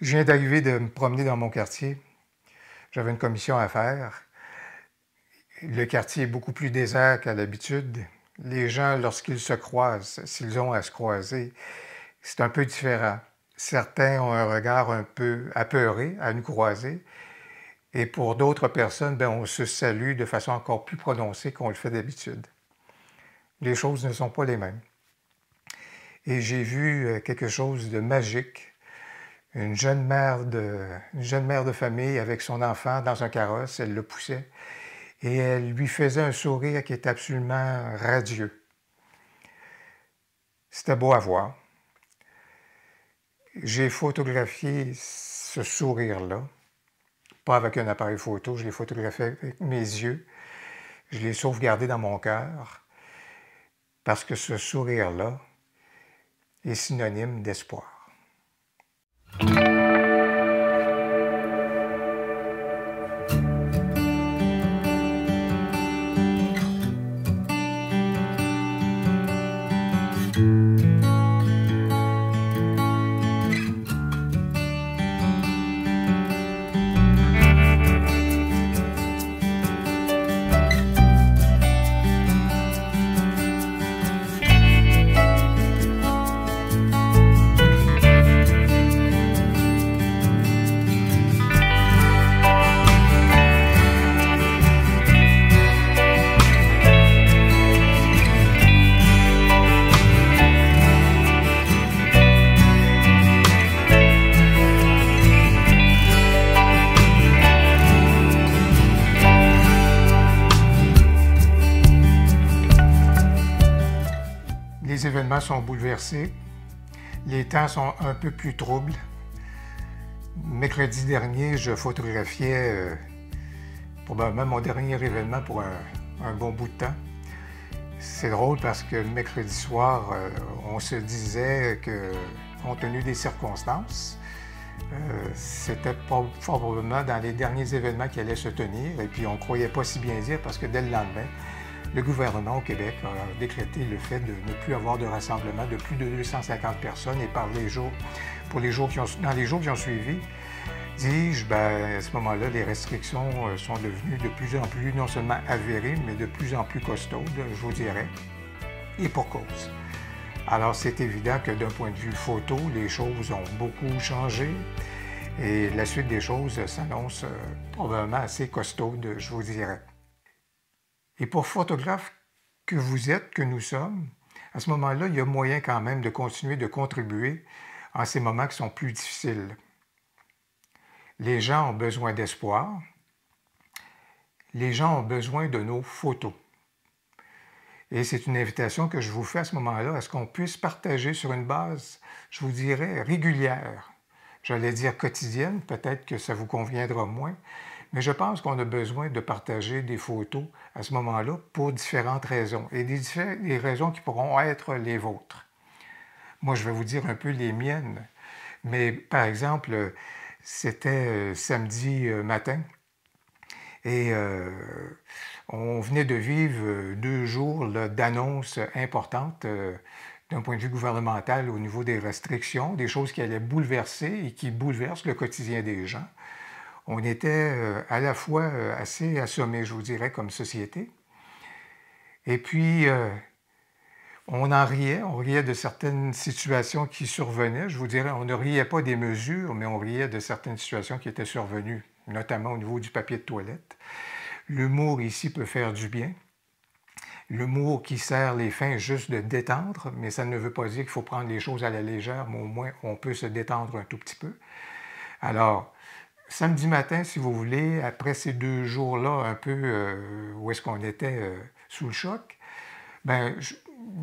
Je viens d'arriver de me promener dans mon quartier. J'avais une commission à faire. Le quartier est beaucoup plus désert qu'à l'habitude. Les gens, lorsqu'ils se croisent, s'ils ont à se croiser, c'est un peu différent. Certains ont un regard un peu apeuré à nous croiser. Et pour d'autres personnes, ben, on se salue de façon encore plus prononcée qu'on le fait d'habitude. Les choses ne sont pas les mêmes. Et j'ai vu euh, quelque chose de magique une jeune, mère de, une jeune mère de famille avec son enfant dans un carrosse, elle le poussait, et elle lui faisait un sourire qui était absolument radieux. C'était beau à voir. J'ai photographié ce sourire-là, pas avec un appareil photo, je l'ai photographié avec mes yeux, je l'ai sauvegardé dans mon cœur, parce que ce sourire-là est synonyme d'espoir. sont bouleversés. Les temps sont un peu plus troubles. Mercredi dernier, je photographiais euh, probablement mon dernier événement pour un, bon bout de temps. C'est drôle parce que mercredi soir, euh, on se disait que, compte tenu des circonstances, euh, c'était probablement dans les derniers événements qui allaient se tenir. Et puis, on ne croyait pas si bien dire parce que dès le lendemain, le gouvernement au Québec a décrété le fait de ne plus avoir de rassemblement de plus de 250 personnes et par les jours, pour les jours qui ont, dans les jours qui ont suivi, dis-je, ben, à ce moment-là, les restrictions euh, sont devenues de plus en plus non seulement avérées, mais de plus en plus costaudes, je vous dirais, et pour cause. Alors c'est évident que d'un point de vue photo, les choses ont beaucoup changé. Et la suite des choses s'annonce euh, probablement assez costaude, je vous dirais. Et pour photographe que vous êtes, que nous sommes, à ce moment-là, il y a moyen quand même de continuer de contribuer en ces moments qui sont plus difficiles. Les gens ont besoin d'espoir. Les gens ont besoin de nos photos. Et c'est une invitation que je vous fais à ce moment-là, à ce qu'on puisse partager sur une base, je vous dirais, régulière. J'allais dire quotidienne, peut-être que ça vous conviendra moins, mais je pense qu'on a besoin de partager des photos à ce moment-là pour différentes raisons et des, raisons qui pourront être les vôtres. Moi, je vais vous dire un peu les miennes. Mais par exemple, c'était euh, samedi euh, matin et euh, on venait de vivre deux jours d'annonces importantes. d'un point de vue gouvernemental au niveau des restrictions, des choses qui allaient bouleverser et qui bouleversent le quotidien des gens on était euh, à la fois euh, assez assommés, je vous dirais, comme société. Et puis, euh, on en riait, on riait de certaines situations qui survenaient. Je vous dirais, on ne riait pas des mesures, mais on riait de certaines situations qui étaient survenues, notamment au niveau du papier de toilette. L'humour ici peut faire du bien. L'humour qui sert les fins juste de détendre, mais ça ne veut pas dire qu'il faut prendre les choses à la légère, mais au moins on peut se détendre un tout petit peu. Alors, samedi matin, si vous voulez, après ces deux jours-là, un peu euh, où est-ce qu'on était euh, sous le choc, ben,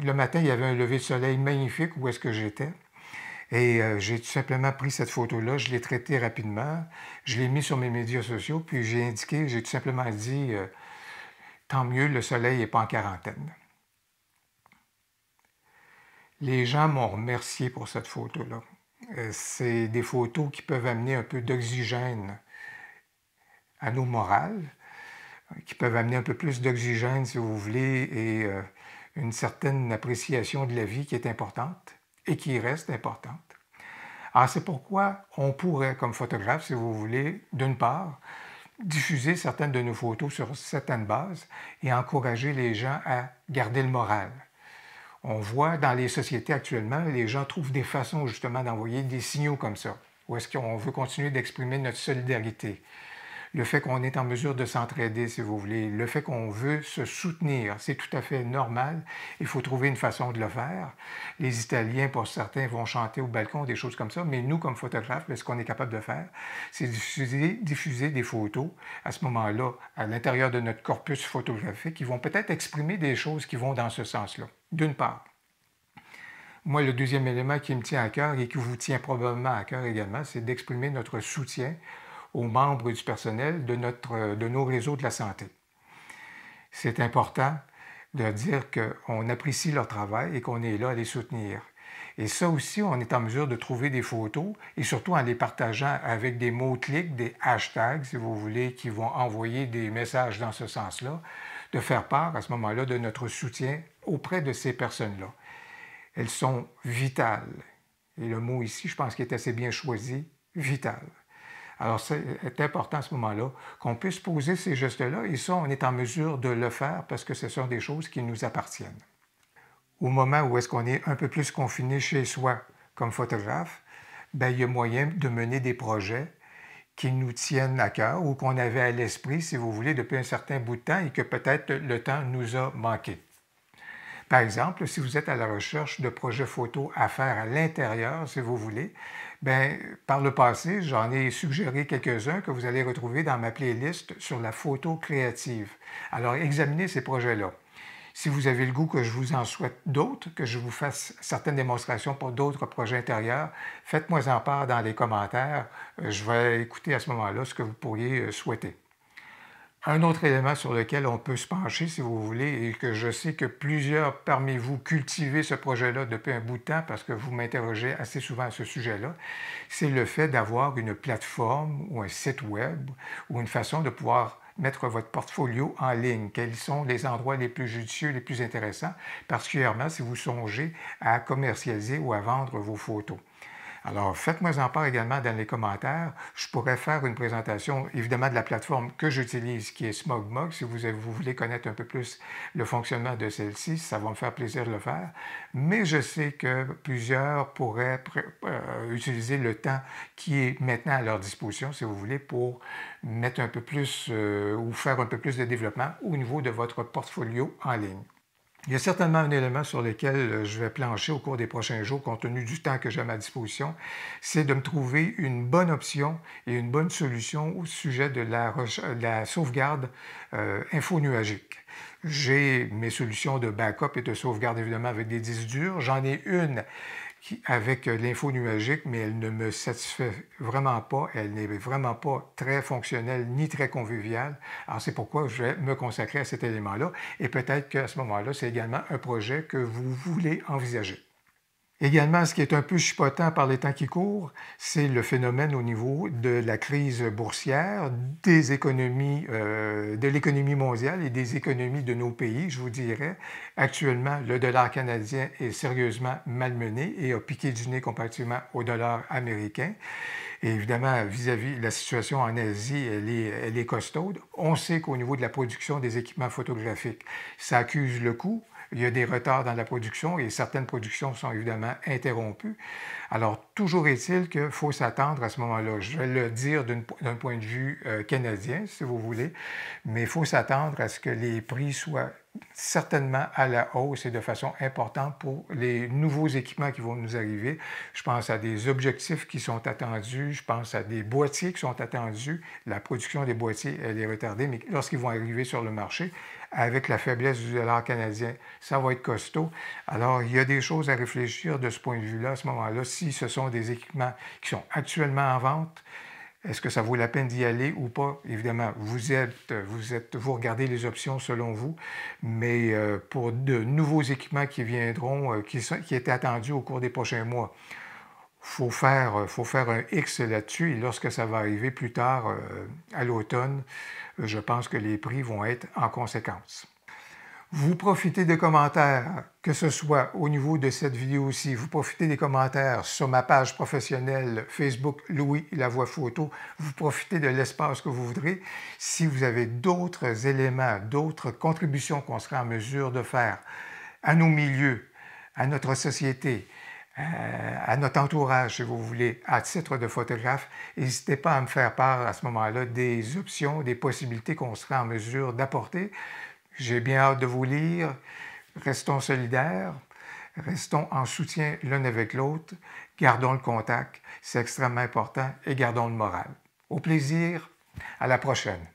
le matin, il y avait un lever de soleil magnifique où est-ce que j'étais. Et euh, j'ai tout simplement pris cette photo-là, je l'ai traitée rapidement, je l'ai mise sur mes médias sociaux, puis j'ai indiqué, j'ai tout simplement dit, tant mieux, le soleil n'est pas en quarantaine. Les gens m'ont remercié pour cette photo-là. Euh, c'est des photos qui peuvent amener un peu d'oxygène à nos morales, euh, qui peuvent amener un peu plus d'oxygène, si vous voulez, et euh, une certaine appréciation de la vie qui est importante et qui reste importante. Alors ah, c'est pourquoi on pourrait, comme photographe, si vous voulez, d'une part, diffuser certaines de nos photos sur certaines bases et encourager les gens à garder le moral on voit dans les sociétés actuellement, les gens trouvent des façons justement d'envoyer des signaux comme ça, où est-ce qu'on veut continuer d'exprimer notre solidarité le fait qu'on est en mesure de s'entraider, si vous voulez, le fait qu'on veut se soutenir, c'est tout à fait normal. Il faut trouver une façon de le faire. Les Italiens, pour certains, vont chanter au balcon, des choses comme ça, mais nous, comme photographes, ben, ce qu'on est capable de faire, c'est diffuser, diffuser des photos à ce moment-là, à l'intérieur de notre corpus photographique, qui vont peut-être exprimer des choses qui vont dans ce sens-là, d'une part. Moi, le deuxième élément qui me tient à cœur et qui vous tient probablement à cœur également, c'est d'exprimer notre soutien aux membres du personnel de, notre, de nos réseaux de la santé. C'est important de dire qu'on apprécie leur travail et qu'on est là à les soutenir. Et ça aussi, on est en mesure de trouver des photos et surtout en les partageant avec des mots-clics, des hashtags, si vous voulez, qui vont envoyer des messages dans ce sens-là, de faire part à ce moment-là de notre soutien auprès de ces personnes-là. Elles sont vitales. Et le mot ici, je pense qu'il est assez bien choisi, vitales. Alors, c'est important à ce moment-là qu'on puisse poser ces gestes-là, et ça, on est en mesure de le faire parce que ce sont des choses qui nous appartiennent. Au moment où est-ce qu'on est un peu plus confiné chez soi comme photographe, ben, il y a moyen de mener des projets qui nous tiennent à cœur ou qu'on avait à l'esprit, si vous voulez, depuis un certain bout de temps et que peut-être le temps nous a manqué. Par exemple, si vous êtes à la recherche de projets photos à faire à l'intérieur, si vous voulez, ben, par le passé, j'en ai suggéré quelques-uns que vous allez retrouver dans ma playlist sur la photo créative. Alors, examinez ces projets-là. Si vous avez le goût que je vous en souhaite d'autres, que je vous fasse certaines démonstrations pour d'autres projets intérieurs, faites-moi en part dans les commentaires. Euh, je vais écouter à ce moment-là ce que vous pourriez euh, souhaiter. Un autre élément sur lequel on peut se pencher, si vous voulez, et que je sais que plusieurs parmi vous cultivez ce projet-là depuis un bout de temps parce que vous m'interrogez assez souvent à ce sujet-là, c'est le fait d'avoir une plateforme ou un site web ou une façon de pouvoir mettre votre portfolio en ligne. Quels sont les endroits les plus judicieux, les plus intéressants, particulièrement si vous songez à commercialiser ou à vendre vos photos. Alors, faites-moi en part également dans les commentaires. Je pourrais faire une présentation, évidemment, de la plateforme que j'utilise, qui est SmogMog. Si vous, voulez connaître un peu plus le fonctionnement de celle-ci, ça va me faire plaisir de le faire. Mais je sais que plusieurs pourraient euh, utiliser le temps qui est maintenant à leur disposition, si vous voulez, pour mettre un peu plus euh, ou faire un peu plus de développement au niveau de votre portfolio en ligne. Il y a certainement un élément sur lequel euh, je vais plancher au cours des prochains jours, compte tenu du temps que j'ai à ma disposition, c'est de me trouver une bonne option et une bonne solution au sujet de la, euh, sauvegarde euh, infonuagique. J'ai mes solutions de backup et de sauvegarde, évidemment, avec des disques durs. J'en ai une avec euh, l'info nuagique, mais elle ne me satisfait vraiment pas. Elle n'est vraiment pas très fonctionnelle ni très conviviale. Alors, c'est pourquoi je vais me consacrer à cet élément-là. Et peut-être qu'à ce moment-là, c'est également un projet que vous voulez envisager. Également, ce qui est un peu chipotant par les temps qui courent, c'est le phénomène au niveau de la crise boursière, des économies, euh, de l'économie mondiale et des économies de nos pays, je vous dirais. Actuellement, le dollar canadien est sérieusement malmené et a piqué du nez comparativement au dollar américain. évidemment, vis-à-vis de la situation en Asie, elle est, elle est costaude. On sait qu'au niveau de la production des équipements photographiques, ça accuse le coût il y a des retards dans la production et certaines productions sont évidemment interrompues. Alors, toujours est-il qu'il faut s'attendre à ce moment-là, je vais le dire d'un point de vue euh, canadien, si vous voulez, mais il faut s'attendre à ce que les prix soient certainement à la hausse et de façon importante pour les nouveaux équipements qui vont nous arriver. Je pense à des objectifs qui sont attendus, je pense à des boîtiers qui sont attendus. La production des boîtiers, elle est retardée, mais lorsqu'ils vont arriver sur le marché, avec la faiblesse du dollar canadien, ça va être costaud. Alors, il y a des choses à réfléchir de ce point de vue-là, à ce moment-là, si ce sont des équipements qui sont actuellement en vente, est-ce que ça vaut la peine d'y aller ou pas? Évidemment, vous êtes, vous êtes, vous regardez les options selon vous, mais euh, pour de nouveaux équipements qui viendront, euh, qui, qui étaient attendus au cours des prochains mois, faut faire, faut faire un X là-dessus. Et lorsque ça va arriver plus tard, euh, à l'automne, je pense que les prix vont être en conséquence. Vous profitez des commentaires, que ce soit au niveau de cette vidéo aussi, vous profitez des commentaires sur ma page professionnelle Facebook Louis La Voix Photo, vous profitez de l'espace que vous voudrez. Si vous avez d'autres éléments, d'autres contributions qu'on sera en mesure de faire à nos milieux, à notre société, euh, à notre entourage, si vous voulez, à titre de photographe, n'hésitez pas à me faire part à ce moment-là des options, des possibilités qu'on sera en mesure d'apporter. J'ai bien hâte de vous lire. Restons solidaires, restons en soutien l'un avec l'autre, gardons le contact, c'est extrêmement important, et gardons le moral. Au plaisir, à la prochaine.